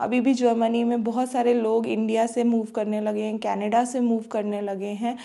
अभी भी जर्मनी में बहुत सारे लोग इंडिया से मूव करने लगे हैं कैनेडा से मूव करने लगे हैं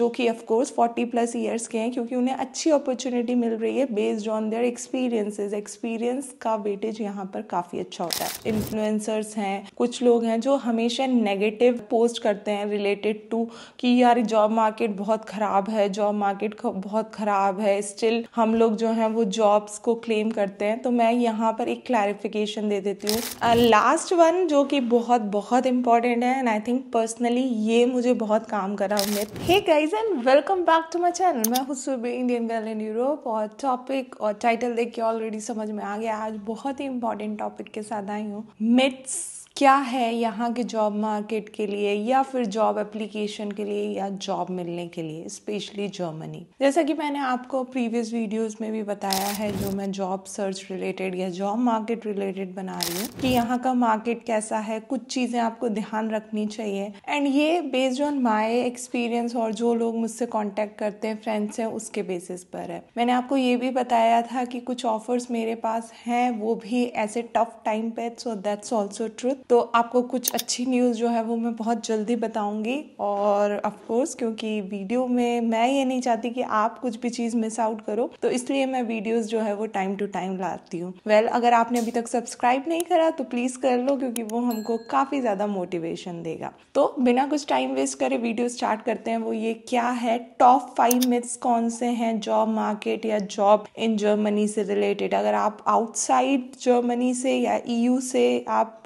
जो कि ऑफकोर्स फोर्टी प्लस ईयर्स के हैं क्योंकि उन्हें अच्छी अपॉर्चुनिटी मिल रही है based on their experiences experience का वेटेज यहाँ पर काफ़ी अच्छा होता है इन्फ्लुएंसर्स हैं कुछ लोग हैं जो हमेशा नेगेटिव पोस्ट करते हैं रिलेटेड टू कि यार जॉब मार्केट बहुत ख़राब है जॉब मार्केट बहुत ख़राब है स्टिल हम लोग जो हैं वो जॉब्स को क्लेम करते हैं तो मैं यहाँ पर एक क्लैरिफिकेशन दे देती हूँ लास्ट uh, वन जो कि बहुत बहुत इंपॉर्टेंट है एंड आई थिंक पर्सनली ये मुझे बहुत काम करा उम्मीद hey guys and welcome back to my channel मैं हूँ Subah Indian girl in Europe और टॉपिक और टाइटल देख के ऑलरेडी समझ में आ गया आज बहुत ही इंपॉर्टेंट टॉपिक के साथ आई हूँ मिथ्स क्या है यहाँ के जॉब मार्केट के लिए या फिर जॉब एप्लीकेशन के लिए या जॉब मिलने के लिए स्पेशली जर्मनी जैसा कि मैंने आपको प्रीवियस वीडियोस में भी बताया है जो मैं जॉब सर्च रिलेटेड या जॉब मार्केट रिलेटेड बना रही हूँ कि यहाँ का मार्केट कैसा है कुछ चीज़ें आपको ध्यान रखनी चाहिए एंड ये बेस्ड ऑन माई एक्सपीरियंस और जो लोग मुझसे कॉन्टेक्ट करते हैं फ्रेंड्स हैं उसके बेसिस पर है मैंने आपको ये भी बताया था कि कुछ ऑफर्स मेरे पास हैं वो भी ऐसे टफ टाइम पे सो दैट्स ऑल्सो ट्रुथ तो आपको कुछ अच्छी न्यूज़ जो है वो मैं बहुत जल्दी बताऊंगी और ऑफकोर्स क्योंकि वीडियो में मैं ये नहीं चाहती कि आप कुछ भी चीज़ मिस आउट करो तो इसलिए मैं वीडियोस जो है वो टाइम टू टाइम लाती हूँ वेल well, अगर आपने अभी तक सब्सक्राइब नहीं करा तो प्लीज़ कर लो क्योंकि वो हमको काफ़ी ज़्यादा मोटिवेशन देगा तो बिना कुछ टाइम वेस्ट करे वीडियो स्टार्ट करते हैं वो ये क्या है टॉप फाइव मिथ्स कौन से हैं जॉब मार्केट या जॉब इन जर्मनी से रिलेटेड अगर आप आउटसाइड जर्मनी से या ई e से आप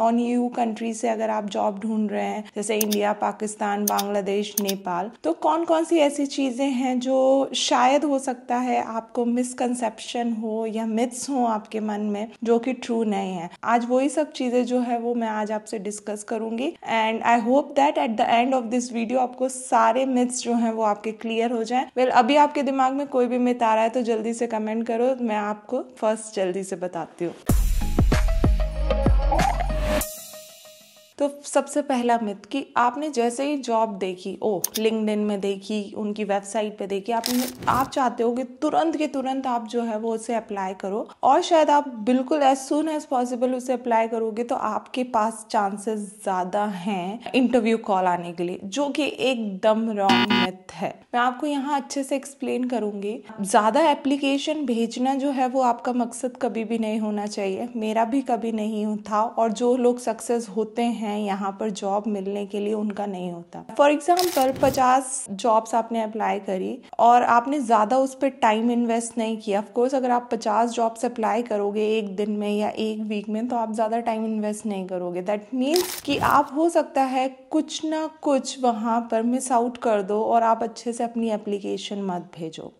नॉन यू कंट्री से अगर आप जॉब ढूंढ रहे हैं जैसे इंडिया पाकिस्तान बांग्लादेश नेपाल तो कौन कौन सी ऐसी चीज़ें हैं जो शायद हो सकता है आपको मिसकनसेप्शन हो या मिथ्स हो आपके मन में जो कि ट्रू नहीं है आज वही सब चीज़ें जो है वो मैं आज आपसे डिस्कस करूंगी and I hope that at the end of this video आपको सारे मिथ्स जो है वो आपके क्लियर हो जाए वेल अभी आपके दिमाग में कोई भी मिथ आ रहा है तो जल्दी से कमेंट करो मैं आपको फर्स्ट जल्दी से बताती हूँ तो सबसे पहला मिथ कि आपने जैसे ही जॉब देखी ओ लिंकड में देखी उनकी वेबसाइट पे देखी आप आप चाहते हो कि तुरंत के तुरंत आप जो है वो उसे अप्लाई करो और शायद आप बिल्कुल एज सुन एज पॉसिबल उसे अप्लाई करोगे तो आपके पास चांसेस ज़्यादा हैं इंटरव्यू कॉल आने के लिए जो कि एकदम रॉन्ग मिथ है मैं आपको यहाँ अच्छे से एक्सप्लेन करूंगी ज़्यादा एप्लीकेशन भेजना जो है वो आपका मकसद कभी भी नहीं होना चाहिए मेरा भी कभी नहीं था और जो लोग सक्सेस होते हैं हैं यहाँ पर जॉब मिलने के लिए उनका नहीं होता फॉर एग्ज़ाम्पल पचास जॉब्स आपने अप्लाई करी और आपने ज़्यादा उस पर टाइम इन्वेस्ट नहीं किया ऑफकोर्स अगर आप पचास जॉब्स अप्लाई करोगे एक दिन में या एक वीक में तो आप ज़्यादा टाइम इन्वेस्ट नहीं करोगे दैट मीन्स कि आप हो सकता है कुछ ना कुछ वहाँ पर मिस आउट कर दो और आप अच्छे से अपनी एप्लीकेशन मत भेजो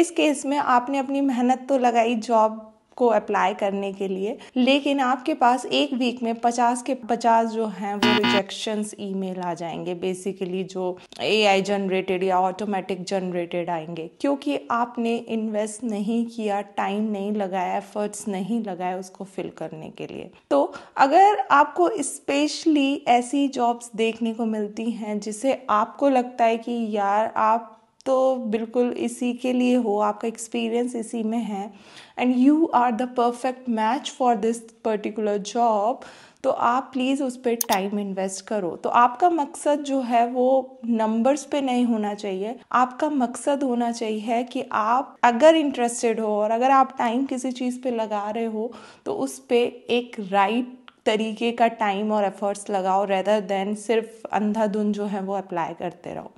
इस केस में आपने अपनी मेहनत तो लगाई जॉब को अप्लाई करने के लिए लेकिन आपके पास एक वीक में पचास के पचास जो हैं वो ई ईमेल आ जाएंगे बेसिकली जो ए आई जनरेटेड या ऑटोमेटिक जनरेटेड आएंगे क्योंकि आपने इन्वेस्ट नहीं किया टाइम नहीं लगाया एफर्ट्स नहीं लगाए उसको फिल करने के लिए तो अगर आपको स्पेशली ऐसी जॉब्स देखने को मिलती हैं जिसे आपको लगता है कि यार आप तो बिल्कुल इसी के लिए हो आपका एक्सपीरियंस इसी में है and you are the perfect match for this particular job तो आप प्लीज़ उस पर टाइम इन्वेस्ट करो तो आपका मकसद जो है वो नंबर्स पे नहीं होना चाहिए आपका मकसद होना चाहिए कि आप अगर इंटरेस्टेड हो और अगर आप टाइम किसी चीज़ पे लगा रहे हो तो उस पर एक राइट right तरीके का टाइम और एफर्ट्स लगाओ रेदर देन सिर्फ अंधाधुन जो है वो अप्लाई करते रहो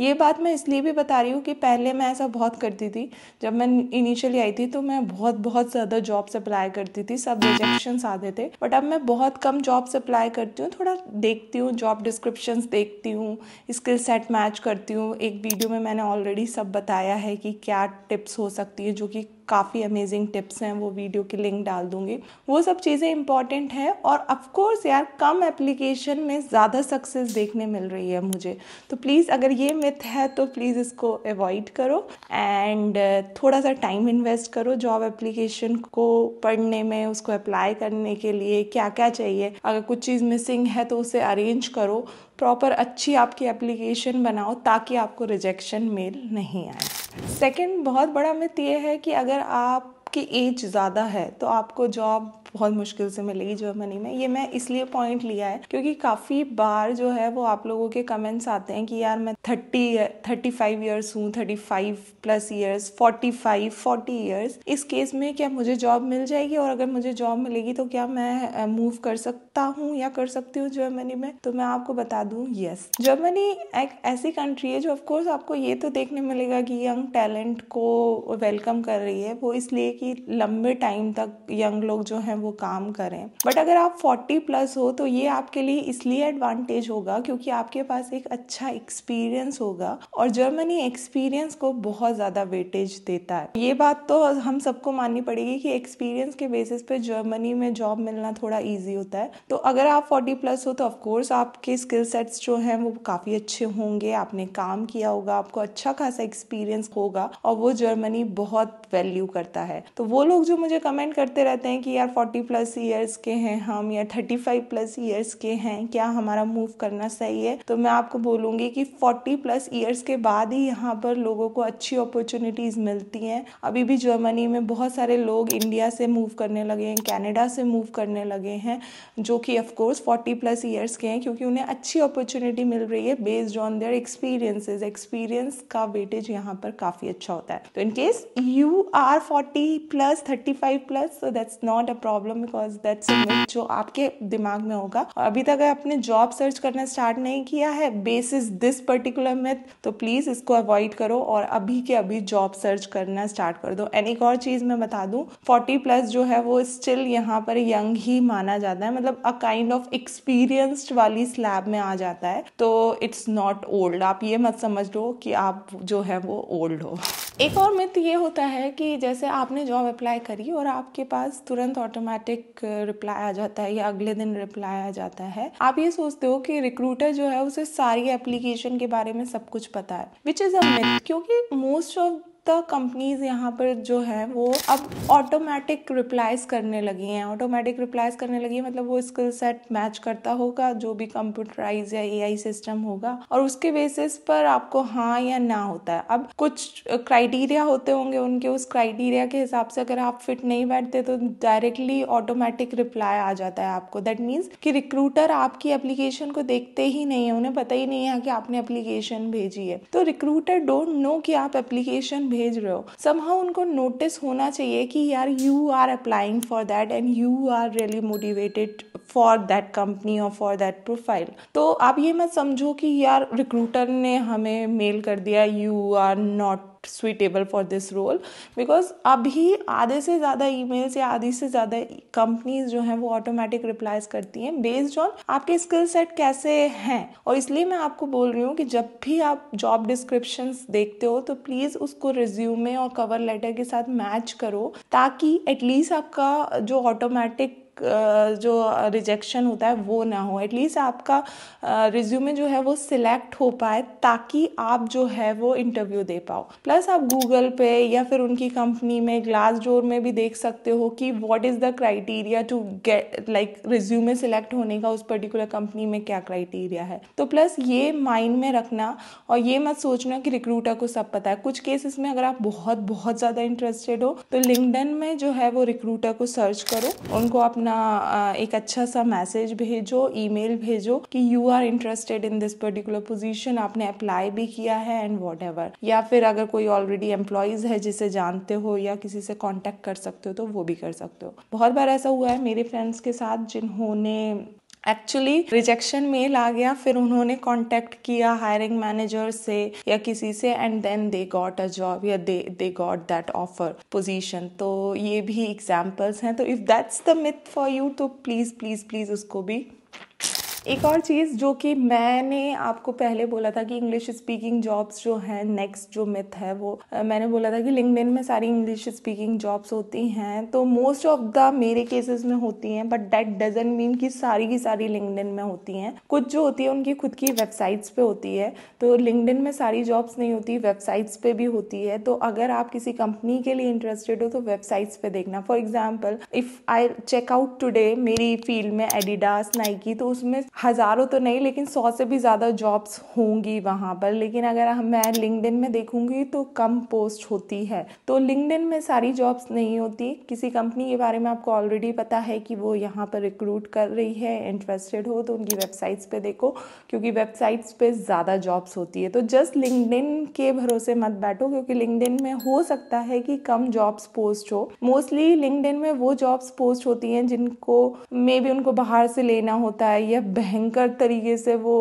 ये बात मैं इसलिए भी बता रही हूँ कि पहले मैं ऐसा बहुत करती थी जब मैं इनिशियली आई थी तो मैं बहुत बहुत ज़्यादा जॉब्स अप्लाई करती थी सब रिजेक्शन आते थे बट अब मैं बहुत कम जॉब्स अप्लाई करती हूँ थोड़ा देखती हूँ जॉब डिस्क्रिप्शन देखती हूँ स्किल सेट मैच करती हूँ एक वीडियो में मैंने ऑलरेडी सब बताया है कि क्या टिप्स हो सकती है जो कि काफ़ी अमेजिंग टिप्स हैं वो वीडियो की लिंक डाल दूंगी वो सब चीज़ें इंपॉर्टेंट हैं और अफकोर्स यार कम एप्लीकेशन में ज़्यादा सक्सेस देखने मिल रही है मुझे तो प्लीज़ अगर ये मिथ है तो प्लीज़ इसको अवॉइड करो एंड थोड़ा सा टाइम इन्वेस्ट करो जॉब एप्लीकेशन को पढ़ने में उसको अप्लाई करने के लिए क्या क्या चाहिए अगर कुछ चीज़ मिसिंग है तो उसे अरेंज करो प्रॉपर अच्छी आपकी एप्लीकेशन बनाओ ताकि आपको रिजेक्शन मेल नहीं आए सेकेंड बहुत बड़ा मिथ ये है कि अगर आपकी एज ज़्यादा है तो आपको जॉब बहुत मुश्किल से मिलेगी जर्मनी में ये मैं इसलिए पॉइंट लिया है क्योंकि काफ़ी बार जो है वो आप लोगों के कमेंट्स आते हैं कि यार मैं थर्टी थर्टी फाइव ईयर्स हूँ thirty five plus years forty five forty years इस केस में क्या मुझे जॉब मिल जाएगी और अगर मुझे जॉब मिलेगी तो क्या मैं मूव कर सकता हूँ या कर सकती हूँ जर्मनी में तो मैं आपको बता दूँ यस जर्मनी एक ऐसी कंट्री है जो ऑफकोर्स आपको ये तो देखने मिलेगा कि यंग टैलेंट को वेलकम कर रही है वो इसलिए कि लंबे टाइम तक यंग लोग जो हैं वो काम करें बट अगर आप 40 प्लस हो तो ये आपके लिए इसलिए एडवांटेज होगा क्योंकि आपके पास एक अच्छा एक्सपीरियंस होगा और जर्मनी एक्सपीरियंस को बहुत ज़्यादा वेटेज देता है ये बात तो हम सबको माननी पड़ेगी कि एक्सपीरियंस के बेसिस पे जर्मनी में जॉब मिलना थोड़ा ईजी होता है तो अगर आप फोर्टी प्लस हो तो ऑफकोर्स आपके स्किल सेट्स जो हैं वो काफ़ी अच्छे होंगे आपने काम किया होगा आपको अच्छा खासा एक्सपीरियंस होगा और वो जर्मनी बहुत वैल्यू करता है तो वो लोग जो मुझे कमेंट करते रहते हैं कि यार फोर्टी प्लस ईयर्स के हैं हम या थर्टी फाइव प्लस ईयर्स के हैं क्या हमारा मूव करना सही है तो मैं आपको बोलूंगी कि फोर्टी प्लस ईयर्स के बाद ही यहाँ पर लोगों को अच्छी अपॉर्चुनिटीज़ मिलती हैं अभी भी जर्मनी में बहुत सारे लोग इंडिया से मूव करने लगे हैं कैनेडा से मूव करने लगे हैं जो कि ऑफकोर्स फोर्टी प्लस ईयर्स के हैं क्योंकि उन्हें अच्छी अपॉर्चुनिटी मिल रही है based on their experiences experience का वेटेज यहाँ पर काफ़ी अच्छा होता है तो in case you are forty plus thirty five plus so that's not a problem because that's जो आपके दिमाग में होगा और अभी तक आपने जॉब सर्च करना स्टार्ट नहीं किया है बेसिस दिस पर्टिकुलर मिथ तो प्लीज़ इसको अवॉइड करो और अभी के अभी जॉब सर्च करना स्टार्ट कर दो एंड एक और चीज़ मैं बता दूँ फोर्टी प्लस जो है वो स्टिल यहाँ पर यंग ही माना जाता है मतलब अ काइंड ऑफ एक्सपीरियंस्ड वाली स्लैब में आ जाता है तो इट्स नॉट ओल्ड आप ये मत समझ लो कि आप जो है वो ओल्ड हो एक और मिथ ये होता है कि जैसे आपने जॉब अप्लाई करी और आपके पास तुरंत ऑटोमेटिक रिप्लाई uh, आ जाता है या अगले दिन रिप्लाई आ जाता है आप ये सोचते हो कि रिक्रूटर जो है उसे सारी एप्लीकेशन के बारे में सब कुछ पता है विच इज़ अ मिथ क्योंकि मोस्ट ऑफ ज़्यादातर कंपनीज यहाँ पर जो है वो अब ऑटोमेटिक रिप्लाइज करने लगी हैं ऑटोमेटिक रिप्लाइज करने लगी है मतलब वो स्किल सेट मैच करता होगा जो भी कंप्यूटराइज या एआई सिस्टम होगा और उसके बेसिस पर आपको हाँ या ना होता है अब कुछ क्राइटेरिया होते होंगे उनके उस क्राइटेरिया के हिसाब से अगर आप फिट नहीं बैठते तो डायरेक्टली ऑटोमेटिक रिप्लाई आ जाता है आपको दैट मीन्स कि रिक्रूटर आपकी एप्लीकेशन को देखते ही नहीं है उन्हें पता ही नहीं है कि आपने एप्लीकेशन भेजी है तो रिक्रूटर डोंट नो कि आप एप्लीकेशन भेज रहे हो समहाउ उनको नोटिस होना चाहिए कि यार you are applying for that and you are really motivated for that company और फॉर दैट प्रोफाइल तो आप ये मत समझो कि यार रिक्रूटर ने हमें मेल कर दिया you are not suitable for this role because अभी आधे से ज़्यादा ईमेल्स या आधी से ज़्यादा कंपनीज जो हैं वो ऑटोमेटिक रिप्लाईज करती हैं बेस्ड ऑन आपके स्किल सेट कैसे हैं और इसलिए मैं आपको बोल रही हूँ कि जब भी आप जॉब डिस्क्रिप्शन देखते हो तो प्लीज़ उसको रिज्यूमे और कवर लेटर के साथ मैच करो ताकि एटलीस्ट आपका जो ऑटोमेटिक जो रिजेक्शन होता है वो ना हो एटलीस्ट आपका रिज्यूमे जो है वो सिलेक्ट हो पाए ताकि आप जो है वो इंटरव्यू दे पाओ प्लस आप गूगल पे या फिर उनकी कंपनी में ग्लास डोर में भी देख सकते हो कि what is the criteria to get like resume select होने का उस पर्टिकुलर कंपनी में क्या क्राइटेरिया है तो प्लस ये माइंड में रखना और ये मत सोचना कि रिक्रूटर को सब पता है कुछ केसेस में अगर आप बहुत बहुत ज़्यादा इंटरेस्टेड हो तो लिंकडन में जो है वो रिक्रूटर को सर्च करो उनको आप अपना एक अच्छा सा मैसेज भेजो ईमेल भेजो कि you are interested in this particular position आपने अप्लाई भी किया है एंड वॉट या फिर अगर कोई ऑलरेडी एम्प्लॉयज है जिसे जानते हो या किसी से कॉन्टेक्ट कर सकते हो तो वो भी कर सकते हो बहुत बार ऐसा हुआ है मेरे फ्रेंड्स के साथ जिन्होंने एक्चुअली रिजेक्शन मेल आ गया फिर उन्होंने कॉन्टेक्ट किया हायरिंग मैनेजर से या किसी से and then they got a job या they they got that offer position तो ये भी एग्जाम्पल्स हैं तो if that's the myth for you तो प्लीज़ प्लीज़ प्लीज़ उसको भी एक और चीज़ जो कि मैंने आपको पहले बोला था कि इंग्लिश स्पीकिंग जॉब्स जो हैं नेक्स्ट जो मिथ है वो मैंने बोला था कि लिंकडिन में सारी इंग्लिश स्पीकिंग जॉब्स होती हैं तो मोस्ट ऑफ द मेरे केसेस में होती हैं बट दैट डजेंट मीन कि सारी की सारी लिंकडिन में होती हैं कुछ जो होती है उनकी खुद की वेबसाइट्स पर होती है तो लिंकडिन में सारी जॉब्स नहीं होती वेबसाइट्स पर भी होती है तो अगर आप किसी कंपनी के लिए इंटरेस्टेड हो तो वेबसाइट्स पर देखना for example if I check out today मेरी फील्ड में एडिडास नाइकी तो उसमें हज़ारों तो नहीं लेकिन सौ से भी ज़्यादा जॉब्स होंगी वहाँ पर लेकिन अगर हम मैं लिंकडिन में देखूँगी तो कम पोस्ट होती है तो लिंकडिन में सारी जॉब्स नहीं होती किसी कंपनी के बारे में आपको ऑलरेडी पता है कि वो यहाँ पर रिक्रूट कर रही है इंटरेस्टेड हो तो उनकी वेबसाइट्स पे देखो क्योंकि वेबसाइट्स पे ज़्यादा जॉब्स होती है तो जस्ट लिंकडिन के भरोसे मत बैठो क्योंकि लिंकडिन में हो सकता है कि कम जॉब्स पोस्ट हो मोस्टली लिंकडिन में वो जॉब्स पोस्ट होती हैं जिनको मे बी उनको बाहर से लेना होता है या भयंकर तरीके से वो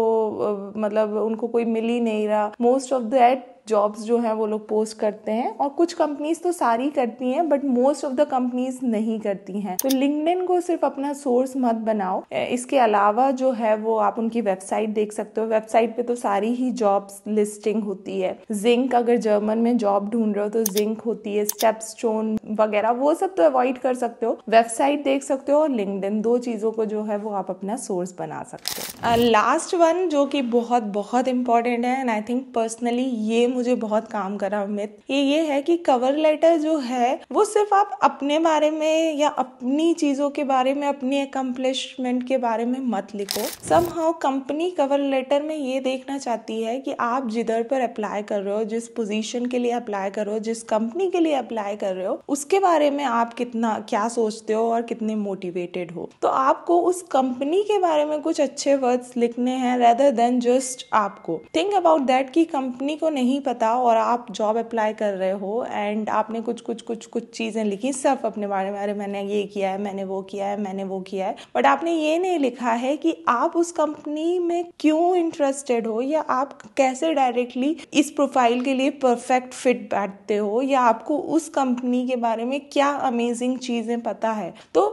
मतलब उनको कोई मिल ही नहीं रहा मोस्ट ऑफ दैट जॉब्स जो हैं वो लोग पोस्ट करते हैं और कुछ कंपनीज तो सारी करती हैं but most of the companies नहीं करती हैं तो लिंकड को सिर्फ अपना सोर्स मत बनाओ इसके अलावा जो है वो आप उनकी वेबसाइट देख सकते हो वेबसाइट पे तो सारी ही जॉब्स लिस्टिंग होती है जिंक अगर जर्मन में जॉब ढूंढ रहे हो तो जिंक होती है स्टेप स्टोन वगैरह वो सब तो अवॉइड कर सकते हो वेबसाइट देख सकते हो और लिंकड दो चीज़ों को जो है वो आप अपना सोर्स बना सकते हो लास्ट वन जो कि बहुत बहुत इंपॉर्टेंट है एंड आई थिंक पर्सनली ये मुझे बहुत काम करा अमित ये ये है कि कवर लेटर जो है वो सिर्फ आप अपने बारे में या अपनी चीज़ों के बारे में अपनी अकम्पलिशमेंट के बारे में मत लिखो somehow company cover letter में ये देखना चाहती है कि आप जिधर पर अप्लाई कर रहे हो जिस पोजीशन के लिए अप्लाई कर रहे हो जिस कंपनी के लिए अप्लाई कर रहे हो उसके बारे में आप कितना क्या सोचते हो और कितने मोटिवेटेड हो तो आपको उस कंपनी के बारे में कुछ अच्छे वर्ड्स लिखने हैं रेदर देन जस्ट आपको थिंक अबाउट दैट कि कंपनी को नहीं पता और आप जॉब अप्लाई कर रहे हो एंड आपने कुछ कुछ कुछ कुछ चीज़ें लिखी सिर्फ अपने बारे में अरे मैंने ये किया है मैंने वो किया है मैंने वो किया है बट आपने ये नहीं लिखा है कि आप उस कंपनी में क्यों इंटरेस्टेड हो या आप कैसे डायरेक्टली इस प्रोफाइल के लिए परफेक्ट फिट बैठते हो या आपको उस कंपनी के बारे में क्या अमेजिंग चीज़ें पता है तो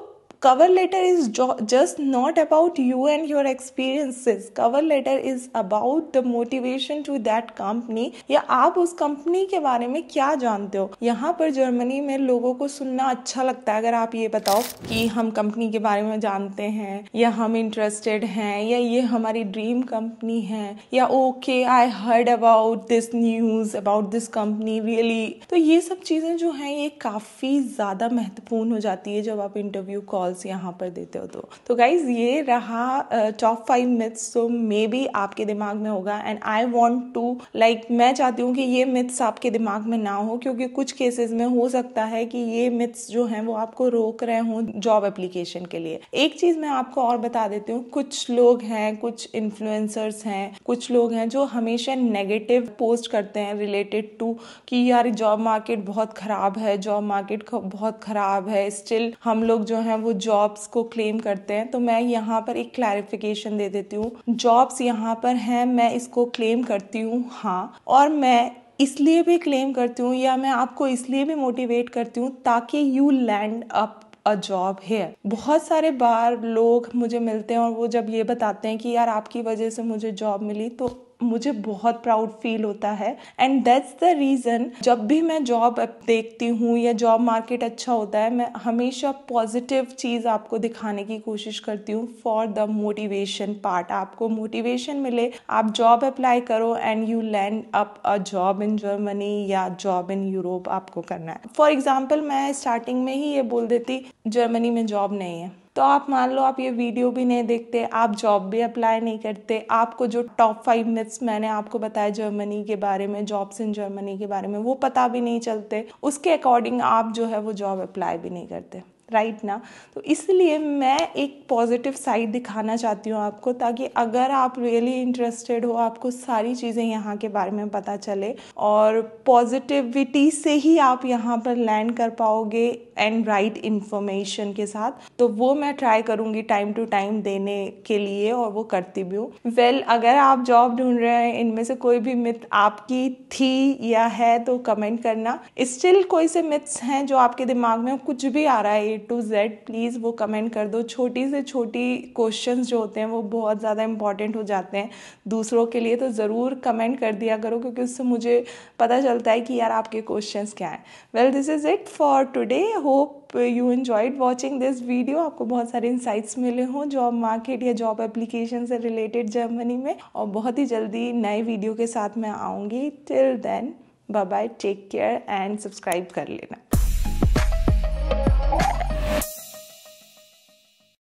cover letter is just not about you and your experiences cover letter is about the motivation to that company या आप उस कंपनी के बारे में क्या जानते हो यहाँ पर जर्मनी में लोगों को सुनना अच्छा लगता है अगर आप ये बताओ कि हम कंपनी के बारे में जानते हैं या हम इंटरेस्टेड हैं या ये हमारी ड्रीम कंपनी है या okay I heard about this news about this company really तो ये सब चीजें जो है ये काफी ज्यादा महत्वपूर्ण हो जाती है जब आप इंटरव्यू कॉल कॉल्स यहाँ पर देते हो तो तो गाइज ये रहा टॉप फाइव मिथ्स तो मे बी आपके दिमाग में होगा and I want to like मैं चाहती हूँ कि ये मिथ्स आपके दिमाग में ना हो क्योंकि कुछ केसेस में हो सकता है कि ये मिथ्स जो हैं वो आपको रोक रहे हों जॉब एप्लीकेशन के लिए एक चीज मैं आपको और बता देती हूँ कुछ लोग हैं कुछ इन्फ्लुएंसर्स हैं कुछ लोग हैं जो हमेशा नेगेटिव पोस्ट करते हैं रिलेटेड टू कि यार जॉब मार्केट बहुत खराब है जॉब मार्केट बहुत खराब है स्टिल हम लोग जो हैं वो जॉब्स को क्लेम करते हैं तो मैं यहाँ पर एक क्लैरिफिकेशन दे देती हूँ जॉब्स यहाँ पर हैं मैं इसको क्लेम करती हूँ हाँ और मैं इसलिए भी क्लेम करती हूँ या मैं आपको इसलिए भी मोटिवेट करती हूँ ताकि you land up a job है बहुत सारे बार लोग मुझे मिलते हैं और वो जब ये बताते हैं कि यार आपकी वजह से मुझे जॉब मिली तो मुझे बहुत प्राउड फील होता है एंड दैट्स द रीज़न जब भी मैं जॉब देखती हूँ या जॉब मार्केट अच्छा होता है मैं हमेशा पॉजिटिव चीज़ आपको दिखाने की कोशिश करती हूँ फॉर द मोटिवेशन पार्ट आपको मोटिवेशन मिले आप जॉब अप्लाई करो and you land up a job in Germany या जॉब इन यूरोप आपको करना है फॉर एग्जाम्पल मैं स्टार्टिंग में ही ये बोल देती जर्मनी में जॉब नहीं है तो आप मान लो आप ये वीडियो भी नहीं देखते आप जॉब भी अप्लाई नहीं करते आपको जो टॉप फाइव मिथ्स मैंने आपको बताया जर्मनी के बारे में जॉब्स इन जर्मनी के बारे में वो पता भी नहीं चलते उसके अकॉर्डिंग आप जो है वो जॉब अप्लाई भी नहीं करते राइट right ना तो इसलिए मैं एक पॉजिटिव साइड दिखाना चाहती हूँ आपको ताकि अगर आप रियली इंटरेस्टेड हो आपको सारी चीज़ें यहाँ के बारे में पता चले और पॉजिटिविटी से ही आप यहाँ पर लैंड कर पाओगे एंड राइट इन्फॉर्मेशन के साथ तो वो मैं ट्राई करूँगी टाइम टू टाइम देने के लिए और वो करती भी हूँ वेल well, अगर आप जॉब ढूंढ रहे हैं इनमें से कोई भी मिथ आपकी थी या है तो कमेंट करना स्टिल कोई से मिथ्स हैं जो आपके दिमाग में कुछ भी आ रहा है टू जेड प्लीज़ वो कमेंट कर दो छोटी से छोटी क्वेश्चन जो होते हैं वो बहुत ज़्यादा इंपॉर्टेंट हो जाते हैं दूसरों के लिए तो ज़रूर कमेंट कर दिया करो क्योंकि उससे मुझे पता चलता है कि यार आपके क्वेश्चन क्या हैं well this is it for today hope you enjoyed watching this video आपको बहुत सारे इंसाइट्स मिले हों जॉब मार्केट या जॉब एप्लीकेशन से रिलेटेड जर्मनी में और बहुत ही जल्दी नए वीडियो के साथ मैं आऊँगी till then bye bye take care and subscribe कर लेना